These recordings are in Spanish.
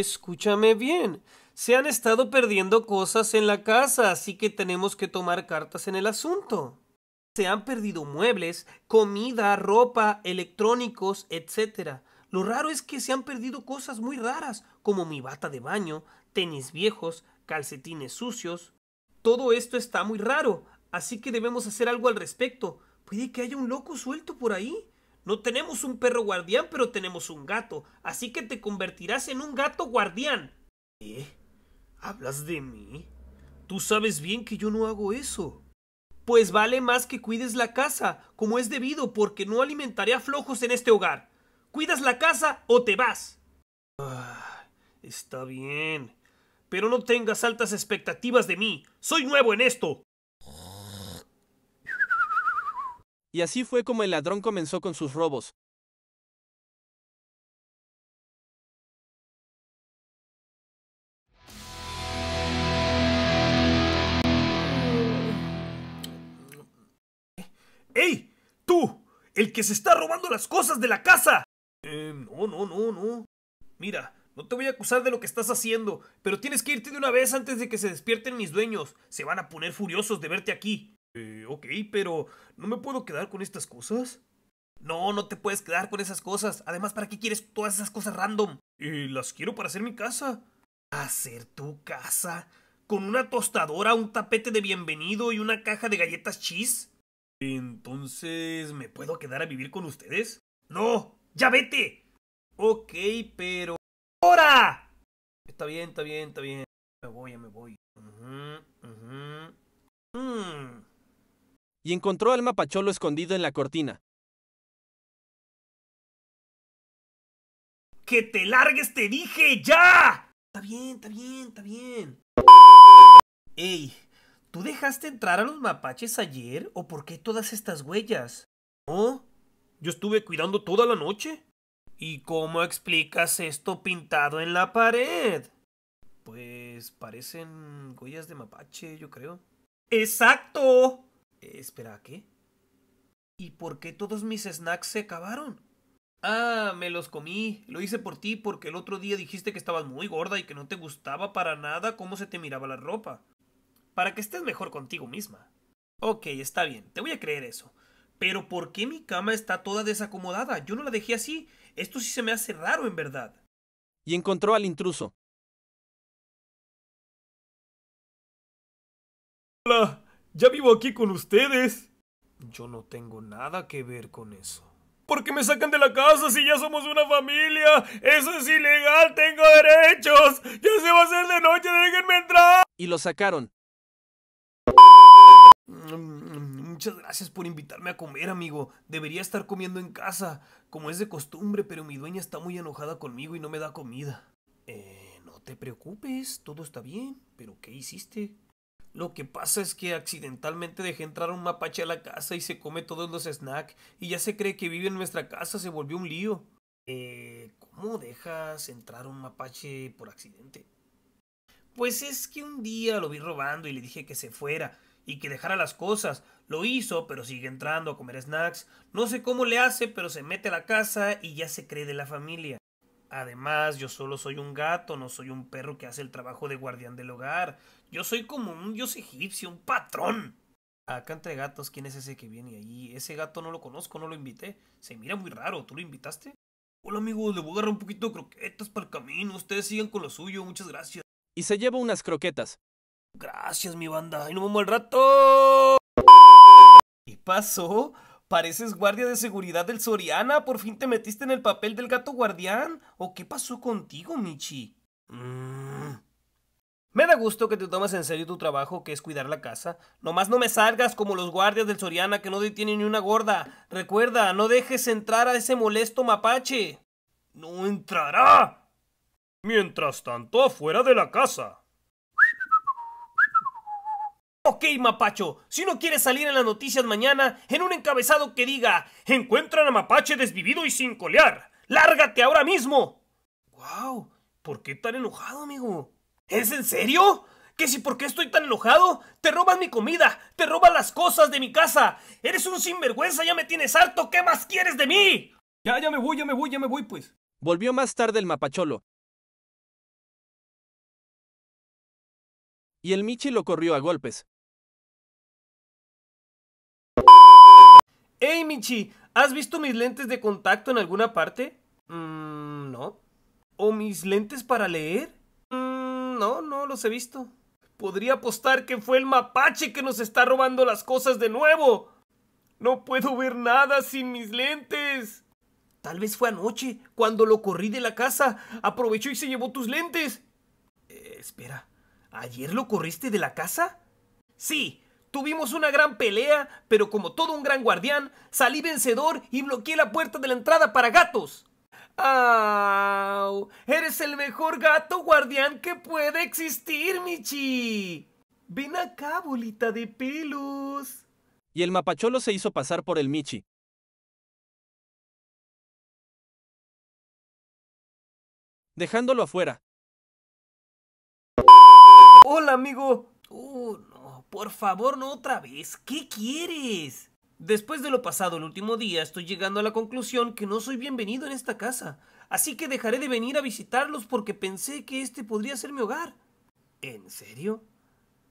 Escúchame bien. Se han estado perdiendo cosas en la casa, así que tenemos que tomar cartas en el asunto. Se han perdido muebles, comida, ropa, electrónicos, etc. Lo raro es que se han perdido cosas muy raras, como mi bata de baño, tenis viejos, calcetines sucios. Todo esto está muy raro, así que debemos hacer algo al respecto. Puede que haya un loco suelto por ahí. No tenemos un perro guardián, pero tenemos un gato, así que te convertirás en un gato guardián. ¿Eh? ¿Hablas de mí? Tú sabes bien que yo no hago eso. Pues vale más que cuides la casa, como es debido, porque no alimentaré a flojos en este hogar. ¿Cuidas la casa o te vas? Ah, está bien. Pero no tengas altas expectativas de mí. Soy nuevo en esto. Y así fue como el ladrón comenzó con sus robos. ¡Ey! ¡Tú! ¡El que se está robando las cosas de la casa! Eh, no, no, no, no. Mira, no te voy a acusar de lo que estás haciendo, pero tienes que irte de una vez antes de que se despierten mis dueños. Se van a poner furiosos de verte aquí. Eh, ok, pero ¿no me puedo quedar con estas cosas? No, no te puedes quedar con esas cosas. Además, ¿para qué quieres todas esas cosas random? Eh, las quiero para hacer mi casa. ¿Hacer tu casa? ¿Con una tostadora, un tapete de bienvenido y una caja de galletas cheese? Entonces, ¿me puedo quedar a vivir con ustedes? No, ya vete. Ok, pero... ¡Ahora! Está bien, está bien, está bien. Me voy, me voy. Mm y encontró al mapacholo escondido en la cortina. ¡Que te largues, te dije ya! Está bien, está bien, está bien. Ey, ¿tú dejaste entrar a los mapaches ayer o por qué todas estas huellas? No, yo estuve cuidando toda la noche. ¿Y cómo explicas esto pintado en la pared? Pues parecen huellas de mapache, yo creo. ¡Exacto! Espera, ¿qué? ¿Y por qué todos mis snacks se acabaron? Ah, me los comí. Lo hice por ti porque el otro día dijiste que estabas muy gorda y que no te gustaba para nada cómo se te miraba la ropa. Para que estés mejor contigo misma. Ok, está bien, te voy a creer eso. Pero ¿por qué mi cama está toda desacomodada? Yo no la dejé así. Esto sí se me hace raro, en verdad. Y encontró al intruso. Hola, ya vivo aquí con ustedes. Yo no tengo nada que ver con eso. ¿Por qué me sacan de la casa si ya somos una familia? Eso es ilegal, tengo derechos. Ya se va a hacer de noche, déjenme entrar. Y lo sacaron. Muchas gracias por invitarme a comer, amigo. Debería estar comiendo en casa, como es de costumbre, pero mi dueña está muy enojada conmigo y no me da comida. Eh, no te preocupes, todo está bien, pero ¿qué hiciste? Lo que pasa es que accidentalmente dejé entrar un mapache a la casa y se come todos los snacks y ya se cree que vive en nuestra casa, se volvió un lío. Eh, ¿cómo dejas entrar un mapache por accidente? Pues es que un día lo vi robando y le dije que se fuera y que dejara las cosas. Lo hizo, pero sigue entrando a comer snacks. No sé cómo le hace, pero se mete a la casa y ya se cree de la familia. Además, yo solo soy un gato, no soy un perro que hace el trabajo de guardián del hogar. Yo soy como un dios egipcio, un patrón. Acá entre gatos, ¿quién es ese que viene ahí? Ese gato no lo conozco, no lo invité. Se mira muy raro, ¿tú lo invitaste? Hola amigos, le voy a agarrar un poquito de croquetas para el camino. Ustedes sigan con lo suyo, muchas gracias. Y se lleva unas croquetas. Gracias, mi banda. ¡Ay, nos vamos al rato. ¿Y pasó? Pareces guardia de seguridad del Soriana, por fin te metiste en el papel del gato guardián. ¿O qué pasó contigo, Michi? Mm. Me da gusto que te tomes en serio tu trabajo, que es cuidar la casa. Nomás no me salgas como los guardias del Soriana que no detienen ni una gorda. Recuerda, no dejes entrar a ese molesto mapache. No entrará. Mientras tanto, afuera de la casa. Ok, Mapacho, si no quieres salir en las noticias mañana en un encabezado que diga Encuentran a Mapache desvivido y sin colear. ¡Lárgate ahora mismo! ¡Wow! ¿Por qué tan enojado, amigo? ¿Es en serio? ¿Qué si por qué estoy tan enojado? ¡Te robas mi comida! ¡Te robas las cosas de mi casa! ¡Eres un sinvergüenza! ¡Ya me tienes harto! ¿Qué más quieres de mí? Ya, ya me voy, ya me voy, ya me voy, pues. Volvió más tarde el Mapacholo. Y el Michi lo corrió a golpes. Hey Michi, ¿has visto mis lentes de contacto en alguna parte? Mmm, no. ¿O mis lentes para leer? Mmm, no, no los he visto. Podría apostar que fue el mapache que nos está robando las cosas de nuevo. No puedo ver nada sin mis lentes. Tal vez fue anoche, cuando lo corrí de la casa. Aprovechó y se llevó tus lentes. Eh, espera, ¿ayer lo corriste de la casa? Sí, Tuvimos una gran pelea, pero como todo un gran guardián, salí vencedor y bloqueé la puerta de la entrada para gatos. ¡Au! Eres el mejor gato guardián que puede existir, Michi. Ven acá, bolita de pelos. Y el mapacholo se hizo pasar por el Michi. Dejándolo afuera. Hola, amigo. Por favor, no otra vez. ¿Qué quieres? Después de lo pasado el último día, estoy llegando a la conclusión que no soy bienvenido en esta casa, así que dejaré de venir a visitarlos porque pensé que este podría ser mi hogar. ¿En serio?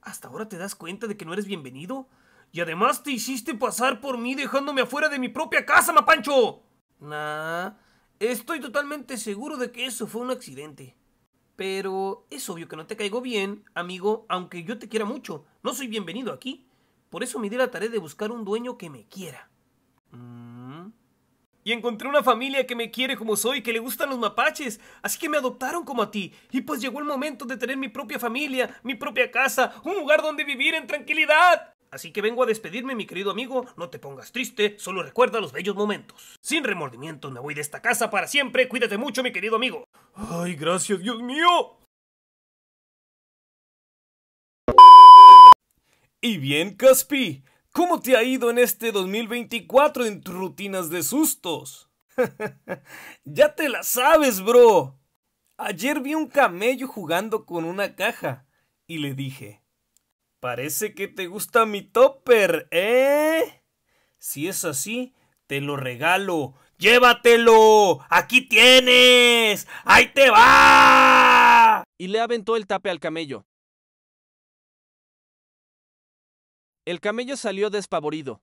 ¿Hasta ahora te das cuenta de que no eres bienvenido? Y además te hiciste pasar por mí dejándome afuera de mi propia casa, Mapancho. Nah, estoy totalmente seguro de que eso fue un accidente. Pero es obvio que no te caigo bien, amigo, aunque yo te quiera mucho. No soy bienvenido aquí. Por eso me di la tarea de buscar un dueño que me quiera. Mm. Y encontré una familia que me quiere como soy, que le gustan los mapaches. Así que me adoptaron como a ti. Y pues llegó el momento de tener mi propia familia, mi propia casa, un lugar donde vivir en tranquilidad. Así que vengo a despedirme, mi querido amigo. No te pongas triste, solo recuerda los bellos momentos. Sin remordimiento me voy de esta casa para siempre. Cuídate mucho, mi querido amigo. Ay, gracias, Dios mío. Y bien, Caspi, ¿cómo te ha ido en este 2024 en tus rutinas de sustos? ya te la sabes, bro. Ayer vi un camello jugando con una caja y le dije, Parece que te gusta mi topper, ¿eh? Si es así, te lo regalo. ¡Llévatelo! ¡Aquí tienes! ¡Ahí te va! Y le aventó el tape al camello. El camello salió despavorido.